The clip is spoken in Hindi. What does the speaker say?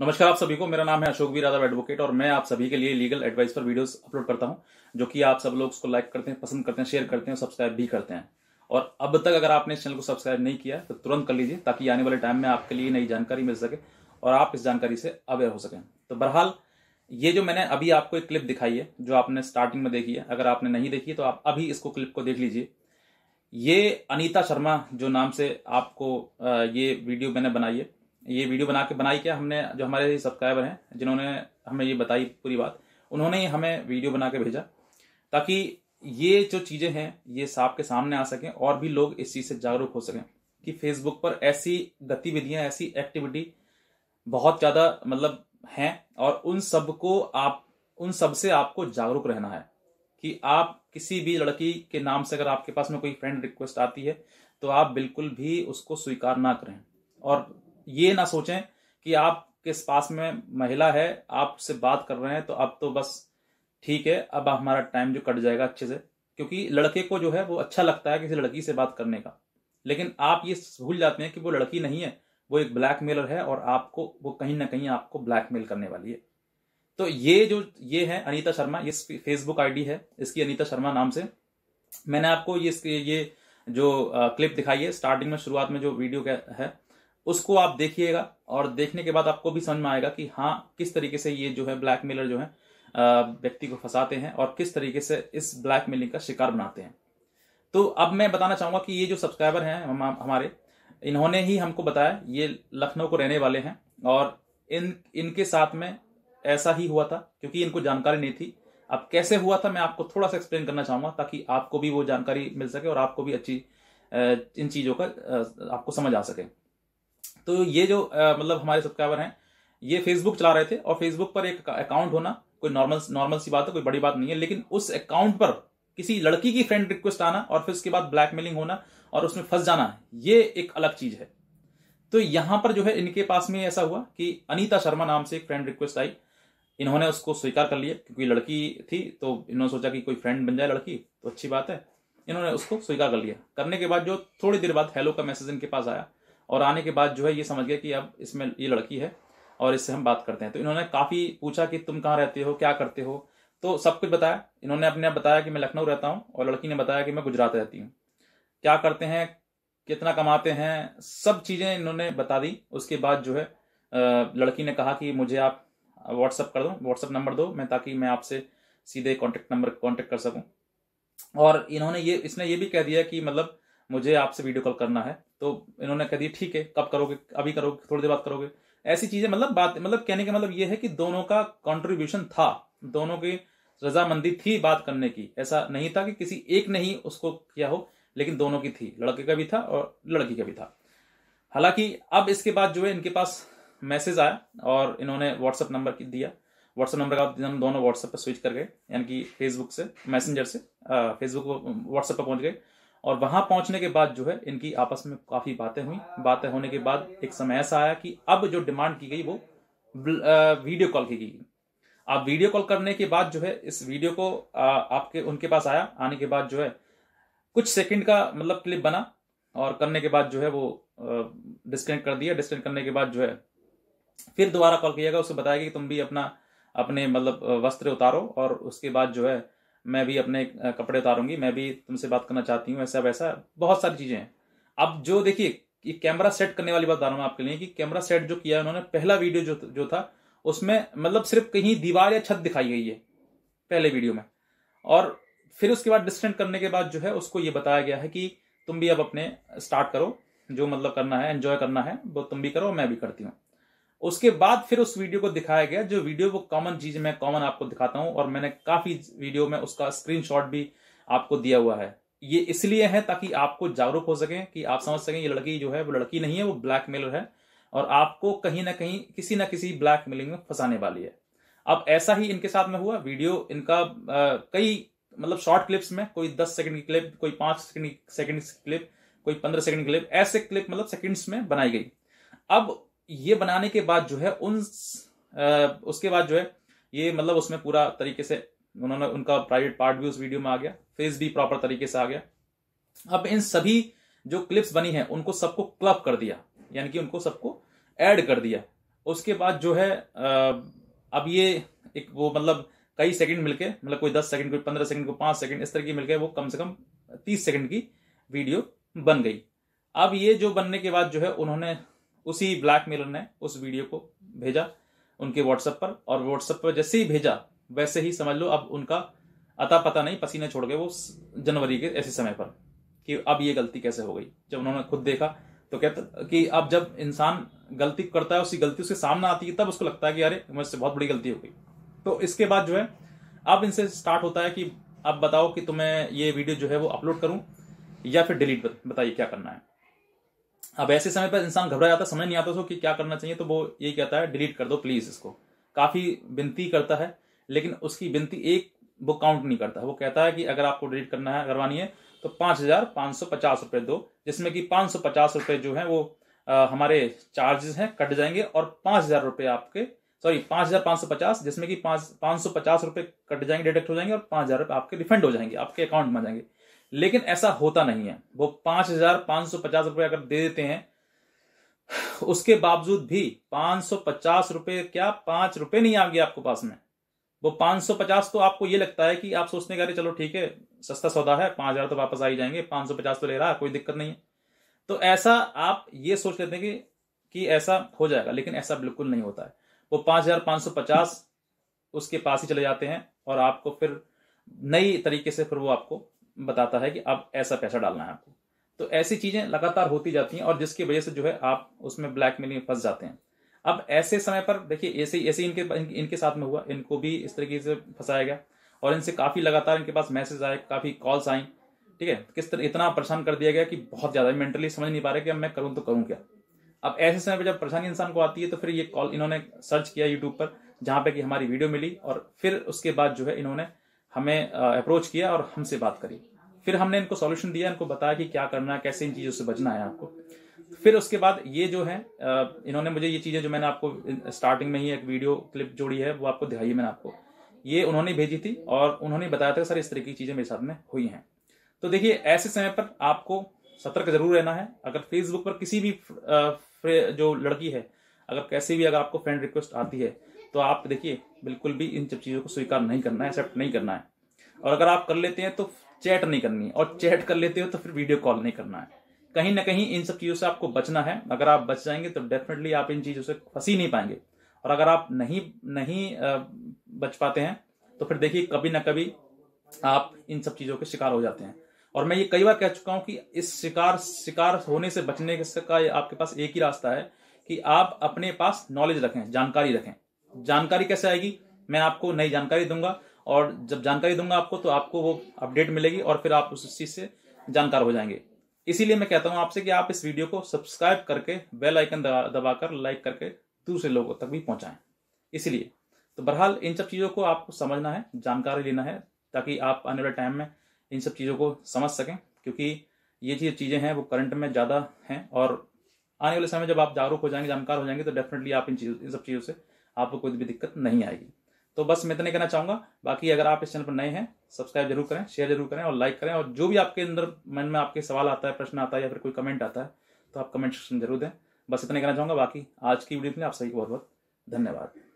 नमस्कार आप सभी को मेरा नाम है अशोक वीर यादव एडवोकेट और मैं आप सभी के लिए लीगल एडवाइस पर वीडियोस अपलोड करता हूं जो कि आप सब लोग उसको लाइक करते हैं पसंद करते हैं शेयर करते हैं और सब्सक्राइब भी करते हैं और अब तक अगर आपने इस चैनल को सब्सक्राइब नहीं किया तो तुरंत कर लीजिए ताकि आने वाले टाइम में आपके लिए नई जानकारी मिल सके और आप इस जानकारी से अवेयर हो सकें तो बहरहाल ये जो मैंने अभी आपको एक क्लिप दिखाई है जो आपने स्टार्टिंग में देखी है अगर आपने नहीं देखी तो आप अभी इसको क्लिप को देख लीजिए ये अनीता शर्मा जो नाम से आपको ये वीडियो मैंने बनाई है ये वीडियो बना के बनाई क्या हमने जो हमारे सब्सक्राइबर हैं जिन्होंने हमें ये बताई पूरी बात उन्होंने ही हमें वीडियो बना के भेजा ताकि ये जो चीज़ें हैं ये साफ के सामने आ सकें और भी लोग इस चीज़ से जागरूक हो सकें कि फेसबुक पर ऐसी गतिविधियां ऐसी एक्टिविटी बहुत ज़्यादा मतलब हैं और उन सब को आप उन सब से आपको जागरूक रहना है कि आप किसी भी लड़की के नाम से अगर आपके पास में कोई फ्रेंड रिक्वेस्ट आती है तो आप बिल्कुल भी उसको स्वीकार ना करें और ये ना सोचें कि आपके पास में महिला है आपसे बात कर रहे हैं तो अब तो बस ठीक है अब हमारा टाइम जो कट जाएगा अच्छे से क्योंकि लड़के को जो है वो अच्छा लगता है किसी लड़की से बात करने का लेकिन आप ये भूल जाते हैं कि वो लड़की नहीं है वो एक ब्लैकमेलर है और आपको वो कहीं ना कहीं आपको ब्लैकमेल करने वाली है तो ये जो ये है अनीता शर्मा ये फेसबुक आईडी है इसकी अनीता शर्मा नाम से मैंने आपको ये इसके ये जो क्लिप दिखाई है स्टार्टिंग में शुरुआत में जो वीडियो का है उसको आप देखिएगा और देखने के बाद आपको भी समझ में आएगा कि हाँ किस तरीके से ये जो है ब्लैक मेलर जो है व्यक्ति को फंसाते हैं और किस तरीके से इस ब्लैक मेलिंग का शिकार बनाते हैं तो अब मैं बताना चाहूंगा कि ये जो सब्सक्राइबर हैं हम, हमारे इन्होंने ही हमको बताया ये लखनऊ को रहने वाले हैं और इन इनके साथ में ऐसा ही हुआ था क्योंकि इनको जानकारी नहीं थी अब कैसे हुआ था मैं आपको थोड़ा सा एक्सप्लेन करना चाहूंगा ताकि आपको भी वो जानकारी मिल सके और आपको भी अच्छी इन चीज़ों का आपको समझ आ सके तो ये जो आ, मतलब हमारे सब्सक्राइबर हैं ये फेसबुक चला रहे थे और फेसबुक पर एक अकाउंट होना कोई नॉर्मल नॉर्मल सी बात है कोई बड़ी बात नहीं है लेकिन उस अकाउंट पर किसी लड़की की फ्रेंड रिक्वेस्ट आना और फिर उसके बाद ब्लैकमेलिंग होना और उसमें फंस जाना ये एक अलग चीज है तो यहां पर जो है इनके पास में ऐसा हुआ कि अनीता शर्मा नाम से एक फ्रेंड रिक्वेस्ट आई इन्होंने उसको स्वीकार कर लिया क्योंकि लड़की थी तो इन्होंने सोचा कि कोई फ्रेंड बन जाए लड़की तो अच्छी बात है इन्होंने उसको स्वीकार कर लिया करने के बाद जो थोड़ी देर बाद हेलो का मैसेज इनके पास आया और आने के बाद जो है ये समझ गया कि अब इसमें ये लड़की है और इससे हम बात करते हैं तो इन्होंने काफ़ी पूछा कि तुम कहाँ रहते हो क्या करते हो तो सब कुछ बताया इन्होंने अपने आप बताया कि मैं लखनऊ रहता हूँ और लड़की ने बताया कि मैं गुजरात रहती हूँ क्या करते हैं कितना कमाते हैं सब चीज़ें इन्होंने बता दी उसके बाद जो है लड़की ने कहा कि मुझे आप व्हाट्सअप कर दो व्हाट्सअप नंबर दो मैं ताकि मैं आपसे सीधे कॉन्टेक्ट नंबर कॉन्टेक्ट कर सकूं और इन्होंने ये इसने ये भी कह दिया कि मतलब मुझे आपसे वीडियो कॉल करना है तो इन्होंने कह दिया ठीक है कब करोगे अभी करोगे थोड़ी देर बाद करोगे ऐसी चीजें मतलब बात मतलब कहने का मतलब ये है कि दोनों का कॉन्ट्रीब्यूशन था दोनों की रजामंदी थी बात करने की ऐसा नहीं था कि किसी एक ने ही उसको किया हो लेकिन दोनों की थी लड़के का भी था और लड़की का भी था हालांकि अब इसके बाद जो है इनके पास मैसेज आया और इन्होंने व्हाट्सअप नंबर दिया व्हाट्सअप नंबर का हम दोनों व्हाट्सएप पर स्विच कर गए यानी कि फेसबुक से मैसेंजर से फेसबुक व्हाट्सएप पर पहुंच गए और वहां पहुंचने के बाद जो है इनकी आपस में काफी बातें हुई बातें होने के बाद एक समय ऐसा आया कि अब जो डिमांड की गई वो वीडियो कॉल की गई आप वीडियो कॉल करने के बाद जो है इस वीडियो को आपके उनके पास आया आने के बाद जो है कुछ सेकंड का मतलब क्लिप बना और करने के बाद जो है वो डिस्कनेक्ट कर दिया डिस्कनेक्ट करने के बाद जो है फिर दोबारा कॉल किया गया उसको बताया कि तुम भी अपना अपने मतलब वस्त्र उतारो और उसके बाद जो है मैं भी अपने कपड़े उतारूंगी मैं भी तुमसे बात करना चाहती हूँ ऐसा वैसा बहुत सारी चीजें हैं अब जो देखिए ये कैमरा सेट करने वाली बात बता रहा हूँ आपके लिए कि कैमरा सेट जो किया उन्होंने पहला वीडियो जो जो था उसमें मतलब सिर्फ कहीं दीवार या छत दिखाई गई है पहले वीडियो में और फिर उसके बाद डिस्टेंट करने के बाद जो है उसको ये बताया गया है कि तुम भी अब अपने स्टार्ट करो जो मतलब करना है एंजॉय करना है वो तुम भी करो मैं भी करती हूँ उसके बाद फिर उस वीडियो को दिखाया गया जो वीडियो वो कॉमन चीज मैं कॉमन आपको दिखाता हूं और मैंने काफी वीडियो में उसका स्क्रीन भी आपको दिया हुआ है ये इसलिए है ताकि आपको जागरूक हो सके कि आप समझ सकें ये लड़की जो है वो लड़की नहीं है वो ब्लैक मेलर है और आपको कहीं ना कहीं किसी ना किसी ब्लैक मेलिंग में फंसाने वाली है अब ऐसा ही इनके साथ में हुआ वीडियो इनका आ, कई मतलब शॉर्ट क्लिप्स में कोई दस सेकंड की क्लिप कोई पांच सेकंड सेकंड क्लिप कोई पंद्रह सेकंड की क्लिप ऐसे क्लिप मतलब सेकंड्स में बनाई गई अब ये बनाने के बाद जो है उन उसके बाद जो है ये मतलब उसमें पूरा तरीके से उन्होंने उनका प्राइवेट पार्ट भी उस वीडियो में आ गया फेस भी प्रॉपर तरीके से आ गया अब इन सभी जो क्लिप्स बनी है उनको सबको क्लब कर दिया यानी कि उनको सबको ऐड कर दिया उसके बाद जो है अब ये एक वो मतलब कई सेकंड मिलके मतलब कोई दस सेकंड कोई पंद्रह सेकंड कोई पांच सेकंड इस तरह की मिलके वो कम से कम तीस सेकंड की वीडियो बन गई अब ये जो बनने के बाद जो है उन्होंने उसी ब्लैक मेलर ने उस वीडियो को भेजा उनके व्हाट्सएप पर और व्हाट्सएप पर जैसे ही भेजा वैसे ही समझ लो अब उनका अता पता नहीं पसीने छोड़ गए वो जनवरी के ऐसे समय पर कि अब ये गलती कैसे हो गई जब उन्होंने खुद देखा तो कहता कि अब जब इंसान गलती करता है उसी गलती उसके सामने आती है तब उसको लगता है कि अरे मुझसे बहुत बड़ी गलती हो गई तो इसके बाद जो है अब इनसे स्टार्ट होता है कि अब बताओ कि तुम्हें ये वीडियो जो है वो अपलोड करूं या फिर डिलीट बताइए क्या करना है अब ऐसे समय पर इंसान घबरा जाता है समझ नहीं आता उसको कि क्या करना चाहिए तो वो ये कहता है डिलीट कर दो प्लीज़ इसको काफ़ी विनती करता है लेकिन उसकी विनती एक वो काउंट नहीं करता वो कहता है कि अगर आपको डिलीट करना है करवानी है तो पांच हज़ार पांच सौ पचास रुपए दो जिसमें कि पांच सौ पचास रुपये जो है वो आ, हमारे चार्जेस हैं कट जाएंगे और पांच हज़ार रुपये आपके सॉरी पाँच हज़ार पांच सौ पचास जिसमें कि पांच पांच सौ पचास रुपये कट जाएंगे डिडक्ट हो जाएंगे और पांच हज़ार रुपये आपके रिफंड हो जाएंगे आपके अकाउंट में आ जाएंगे लेकिन ऐसा होता नहीं है वो पांच हजार पांच सौ पचास रुपए अगर दे देते हैं उसके बावजूद भी पांच सौ पचास रुपए क्या पांच रुपए नहीं आएंगे आपको पास में वो पांच सौ पचास तो आपको ये लगता है कि आप सोचने का चलो ठीक है सस्ता सौदा है पांच हजार तो वापस आ ही जाएंगे पांच सौ पचास तो ले रहा है कोई दिक्कत नहीं है तो ऐसा आप ये सोच लेते हैं कि कि ऐसा हो जाएगा लेकिन ऐसा बिल्कुल नहीं होता है वो पांच हजार पांच सौ पचास उसके पास ही चले जाते हैं और आपको फिर नई तरीके से फिर वो आपको बताता है कि अब ऐसा पैसा डालना है आपको तो ऐसी चीजें लगातार होती जाती हैं और जिसकी वजह से जो है आप उसमें ब्लैक में फंस जाते हैं अब ऐसे समय पर देखिए ऐसे ऐसे इनके इनके साथ में हुआ इनको भी इस तरीके से फंसाया गया और इनसे काफ़ी लगातार इनके पास मैसेज आए काफ़ी कॉल्स आई ठीक है किस तरह इतना परेशान कर दिया गया कि बहुत ज़्यादा मेंटली समझ नहीं पा रहे कि अब मैं करूं तो करूं क्या अब ऐसे समय पर जब परेशानी इंसान को आती है तो फिर ये कॉल इन्होंने सर्च किया यूट्यूब पर जहां पे कि हमारी वीडियो मिली और फिर उसके बाद जो है इन्होंने हमें अप्रोच किया और हमसे बात करी फिर हमने इनको सॉल्यूशन दिया इनको बताया कि क्या करना है कैसे इन चीज़ों से बचना है आपको फिर उसके बाद ये जो है इन्होंने मुझे ये चीज़ें जो मैंने आपको स्टार्टिंग में ही एक वीडियो क्लिप जोड़ी है वो आपको दिखाई है मैंने आपको ये उन्होंने भेजी थी और उन्होंने बताया था सर इस तरह की चीज़ें मेरे साथ में हुई हैं तो देखिए ऐसे समय पर आपको सतर्क जरूर रहना है अगर फेसबुक पर किसी भी जो लड़की है अगर कैसे भी अगर आपको फ्रेंड रिक्वेस्ट आती है तो आप देखिए बिल्कुल भी इन सब चीज़ों को स्वीकार नहीं करना है एक्सेप्ट नहीं करना है और अगर आप कर लेते हैं तो चैट नहीं करनी और चैट कर लेते हो तो फिर वीडियो कॉल नहीं करना है कहीं ना कहीं इन सब चीज़ों से आपको बचना है अगर आप बच जाएंगे तो डेफिनेटली आप इन चीज़ों से फंसी नहीं पाएंगे और अगर आप नहीं नहीं बच पाते हैं तो फिर देखिए कभी ना कभी आप इन सब चीज़ों के शिकार हो जाते हैं और मैं ये कई बार कह चुका हूं कि इस शिकार शिकार होने से बचने का आपके पास एक ही रास्ता है कि आप अपने पास नॉलेज रखें जानकारी रखें जानकारी कैसे आएगी मैं आपको नई जानकारी दूंगा और जब जानकारी दूंगा आपको तो आपको वो अपडेट मिलेगी और फिर आप उस चीज से जानकार हो जाएंगे इसीलिए मैं कहता हूं आपसे कि आप इस वीडियो को सब्सक्राइब करके बेल आइकन दबाकर लाइक करके दूसरे लोगों तक भी पहुंचाएं इसीलिए तो बहरहाल इन सब चीज़ों को आपको समझना है जानकारी लेना है ताकि आप आने वाले टाइम में इन सब चीज़ों को समझ सकें क्योंकि ये जो चीज़ें हैं वो करंट में ज़्यादा हैं और आने वाले समय जब आप जागरूक हो जाएंगे जानकार हो जाएंगे तो डेफिनेटली आप इन चीज़ इन सब चीज़ों से आपको कोई भी दिक्कत नहीं आएगी तो बस मैं इतने कहना चाहूंगा बाकी अगर आप इस चैनल पर नए हैं सब्सक्राइब जरूर करें शेयर जरूर करें और लाइक करें और जो भी आपके अंदर मन में आपके सवाल आता है प्रश्न आता है या फिर कोई कमेंट आता है तो आप कमेंट सेक्शन जरूर दें बस इतने कहना चाहूंगा बाकी आज की वीडियो में आप सभी को बहुत बहुत धन्यवाद